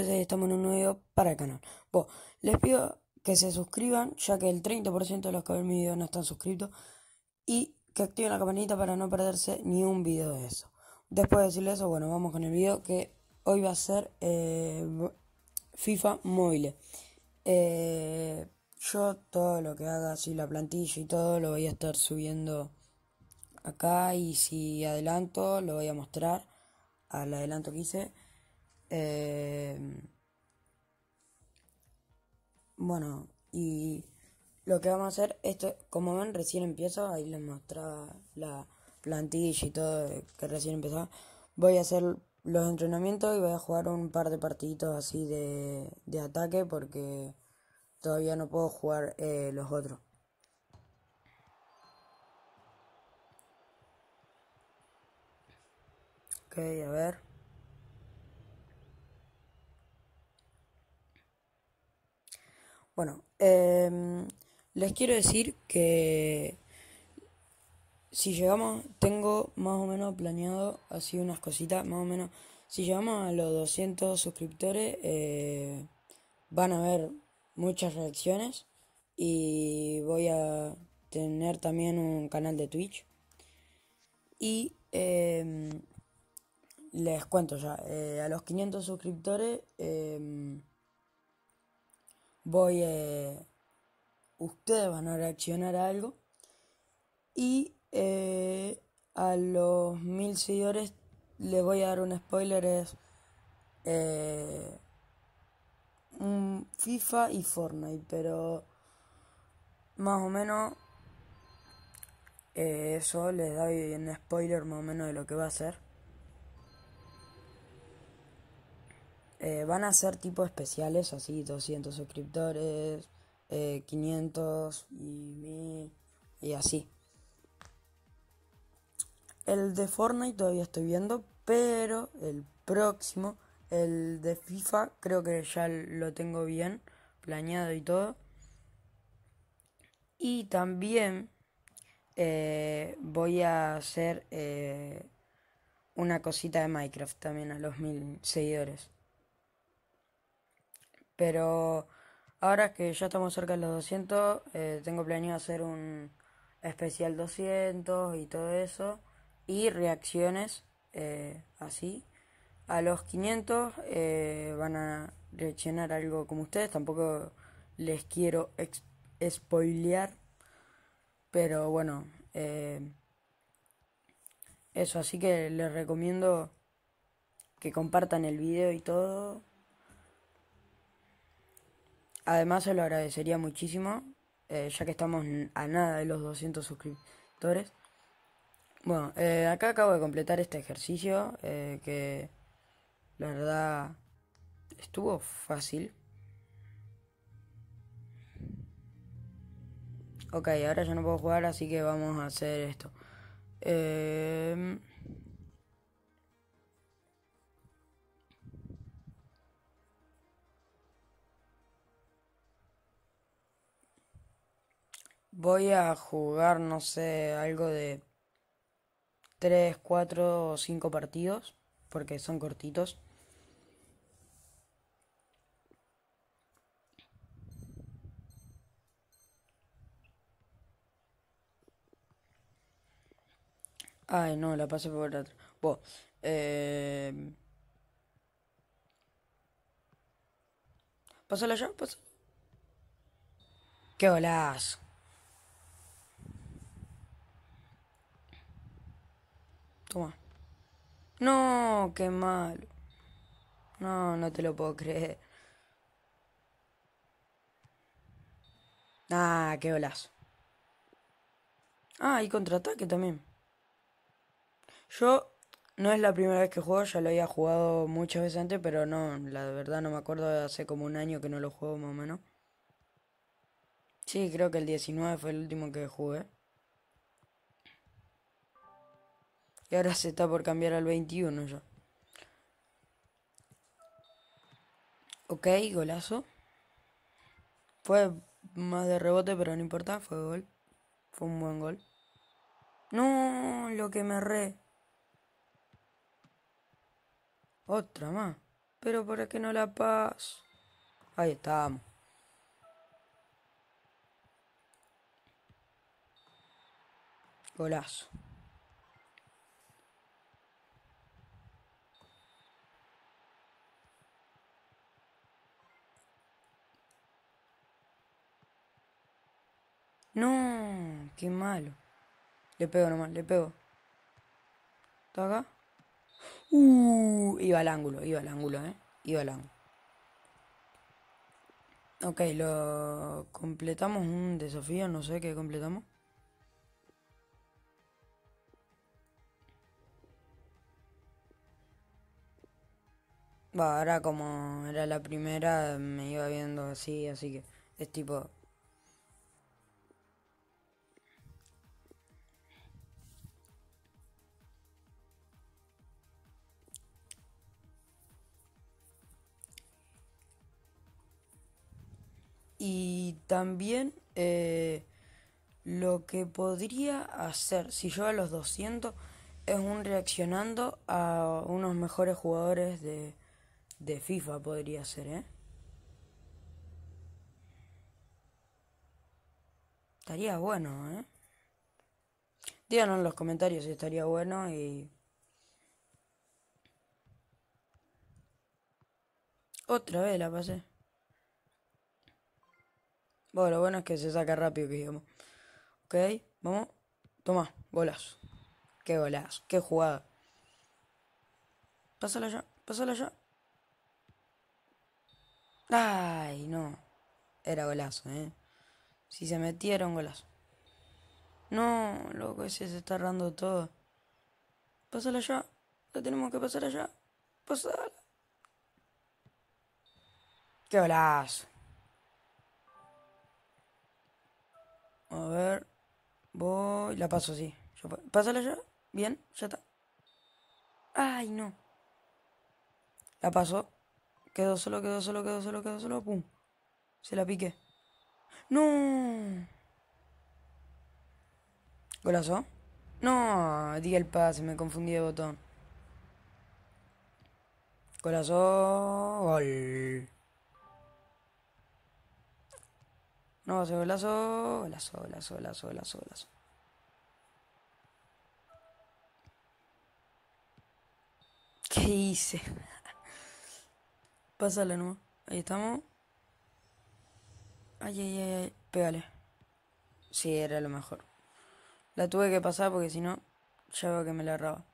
estamos en un nuevo video para el canal. les pido que se suscriban, ya que el 30% de los que ven mi video no están suscritos. Y que activen la campanita para no perderse ni un video de eso. Después de decirle eso, bueno, vamos con el video que hoy va a ser eh, FIFA móvil. Eh, yo todo lo que haga, así la plantilla y todo, lo voy a estar subiendo acá. Y si adelanto, lo voy a mostrar al adelanto que hice. Eh, bueno, y lo que vamos a hacer, esto, como ven, recién empiezo, ahí les mostraba la plantilla y todo que recién empezaba. Voy a hacer los entrenamientos y voy a jugar un par de partiditos así de, ataque porque todavía no puedo jugar eh, los otros. Ok, a ver. Bueno, em, les quiero decir que si llegamos, tengo más o menos planeado así unas cositas, más o menos. Si llegamos a los 200 suscriptores, eh, van a haber muchas reacciones y voy a tener también un canal de Twitch. Y em, les cuento ya, eh, a los 500 suscriptores... Em, voy eh, ustedes van a reaccionar a algo y eh, a los mil seguidores les voy a dar un spoiler es eh, un FIFA y Fortnite pero más o menos eh, eso les doy un spoiler más o menos de lo que va a ser Eh, van a ser tipos especiales, así 200 suscriptores, 500 eh, y y así. El de Fortnite todavía estoy viendo, pero el próximo, el de FIFA, creo que ya lo tengo bien planeado y todo. Y también eh, voy a hacer una cosita de Minecraft también a los 1000 seguidores. Pero ahora que ya estamos cerca de los 200, eh, tengo planeado hacer un especial 200 y todo eso. Y reacciones eh, así. A los 500 eh, van a reaccionar algo como ustedes. Tampoco les quiero spoilear. Pero bueno, eso. Así que les recomiendo que compartan el video y todo. Además, se lo agradecería muchísimo, eh, ya que estamos a nada de los 200 suscriptores. Bueno, eh, acá acabo de completar este ejercicio, eh, que la verdad estuvo fácil. Ok, ahora ya no puedo jugar, así que vamos a hacer esto. Eh... voy a jugar, no sé, algo de 3, 4 o 5 partidos, porque son cortitos. Ay, no, la pasé por atrás. Bueno, eh... Pásala ya, pásala. ¡Qué golazo! Toma. No, qué mal, No, no te lo puedo creer. Ah, qué golazo. Ah, y contraataque también. Yo no es la primera vez que juego, ya lo había jugado muchas veces antes, pero no, la verdad no me acuerdo, hace como un año que no lo juego más o menos. Sí, creo que el 19 fue el último que jugué. Y ahora se está por cambiar al 21 ya. Ok, golazo. Fue más de rebote, pero no importa, fue gol. Fue un buen gol. No, lo que me re. Otra más. Pero por qué no la paso? Ahí estamos. Golazo. No, qué malo. Le pego nomás, le pego. ¿Está acá? Uh, iba al ángulo, iba al ángulo, eh. Iba al ángulo. Ok, lo completamos un desafío, no sé qué completamos. Va, ahora como era la primera, me iba viendo así, así que es tipo Y también eh, lo que podría hacer si yo a los 200 es un reaccionando a unos mejores jugadores de, de FIFA, podría ser, ¿eh? Estaría bueno, ¿eh? Díganos en los comentarios si estaría bueno y... Otra vez la pasé. Bueno, lo bueno es que se saca rápido, digamos. Ok, vamos. Toma, golazo. Qué golazo, qué jugada. Pásala ya, pásala ya. Ay, no. Era golazo, ¿eh? Si se metieron, golazo. No, loco, ese se está errando todo. Pásala ya. La tenemos que pasar allá. Pásala. Qué golazo. A ver. Voy. La paso así. Pásala ya. Bien, ya está. Ay, no. La paso, Quedó solo, quedó solo, quedó solo, quedó solo. Pum. Se la piqué. No. Golazo. No, di el pase, me confundí de botón. Golazo. Gol. No, se golazo, golazo, golazo, golazo, golazo, ¿Qué hice? Pásala ¿no? Ahí estamos. Ay, ay, ay, ay. Pégale. Sí, era lo mejor. La tuve que pasar porque si no, ya veo que me la agarraba.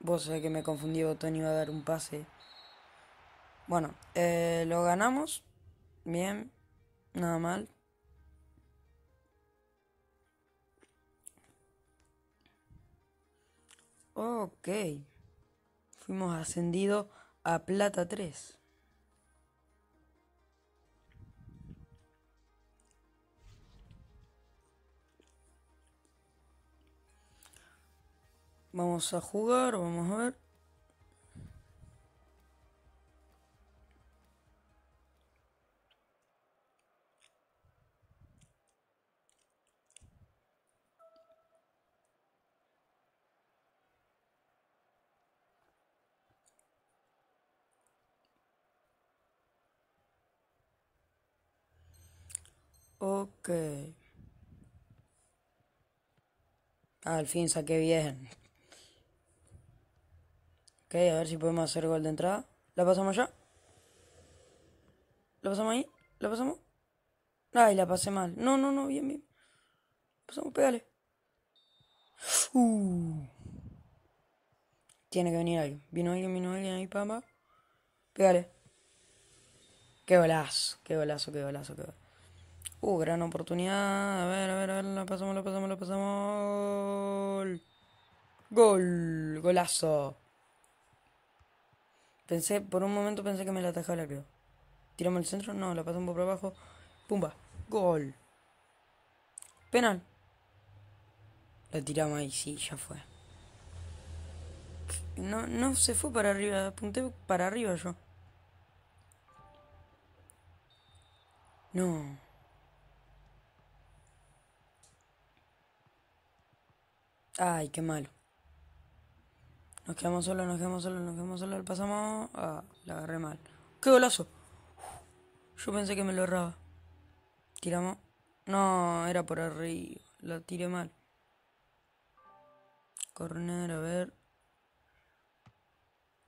Vos sabés que me confundí, Botón iba a dar un pase. Bueno, eh, lo ganamos. Bien, nada mal. Ok. Fuimos ascendido a Plata 3. Vamos a jugar, vamos a ver. Ok. Ah, al fin saqué bien. Ok, a ver si podemos hacer gol de entrada. ¿La pasamos ya? ¿La pasamos ahí? ¿La pasamos? Ay, la pasé mal. No, no, no, bien, bien. Pasamos, pégale. Uh. Tiene que venir alguien. Vino alguien, vino alguien ahí, pamba. Pégale. Qué golazo, qué golazo, qué golazo, qué golazo. Uh, gran oportunidad. A ver, a ver, a ver, la pasamos, la pasamos, la pasamos. Gol, golazo. Pensé, por un momento pensé que me la atajaba la creo. Tiramos el centro, no, la pasamos por abajo. Pumba, gol. Penal. La tiramos ahí, sí, ya fue. No, no se fue para arriba, apunté para arriba yo. No. Ay, qué malo. Nos quedamos solos, nos quedamos solos, nos quedamos solos. Pasamos. Ah, la agarré mal. ¡Qué golazo! yo pensé que me lo erraba. Tiramos. No, era por arriba. La tiré mal. Corner, a ver.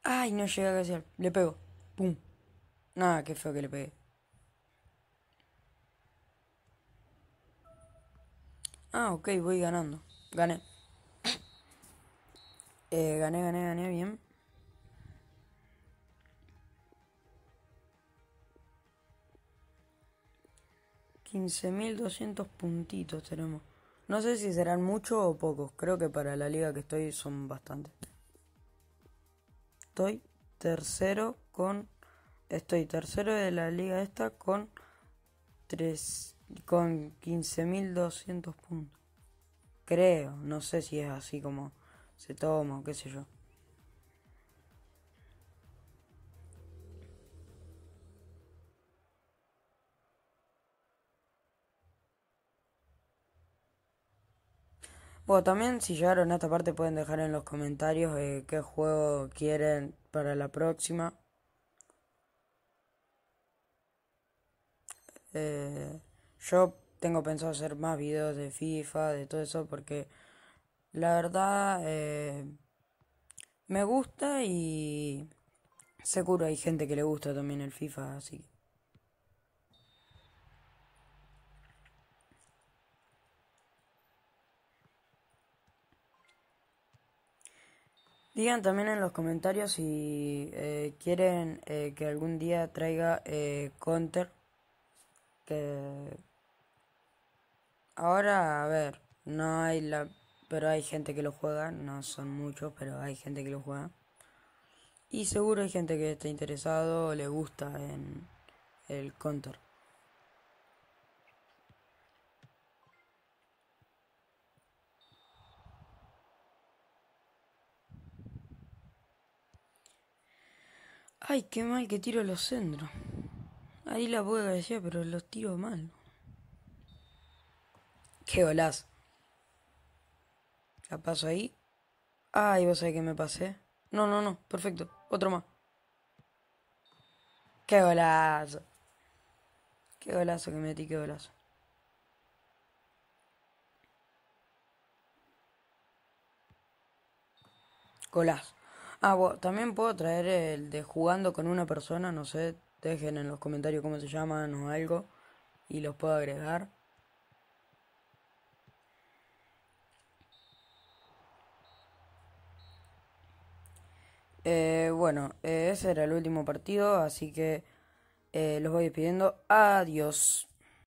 Ay, no llega a al. Le pego. ¡Pum! Nada, qué feo que le pegué. Ah, ok, voy ganando. Gané. Eh, gané, gané, gané bien. $15.200 puntitos tenemos. No sé si serán muchos o pocos. Creo que para la liga que estoy son bastantes. Estoy tercero con... Estoy tercero de la liga esta con... 3, con 15.200 puntos. Creo. No sé si es así como se toma qué sé yo. Bueno, también si llegaron a esta parte pueden dejar en los comentarios eh, qué juego quieren para la próxima. Eh, yo tengo pensado hacer más videos de FIFA, de todo eso, porque la verdad, eh, me gusta y seguro hay gente que le gusta también el FIFA, así Digan también en los comentarios si eh, quieren eh, que algún día traiga Counter. Que ahora, a ver, no hay la pero hay gente que lo juega, no son muchos, pero hay gente que lo juega. Y seguro hay gente que está interesado o le gusta en el Contor. Ay, qué mal que tiro los centros. Ahí la puedo decir, pero los tiro mal. Qué golazo paso ahí. Ay, vos sabés que me pasé. No, no, no. Perfecto. Otro más. Qué golazo. Qué golazo que me metí, qué golazo. Golazo. Ah, bueno, también puedo traer el de jugando con una persona, no sé, dejen en los comentarios cómo se llaman o algo y los puedo agregar. bueno, ese era el último partido, así que eh, los voy despidiendo. Adiós.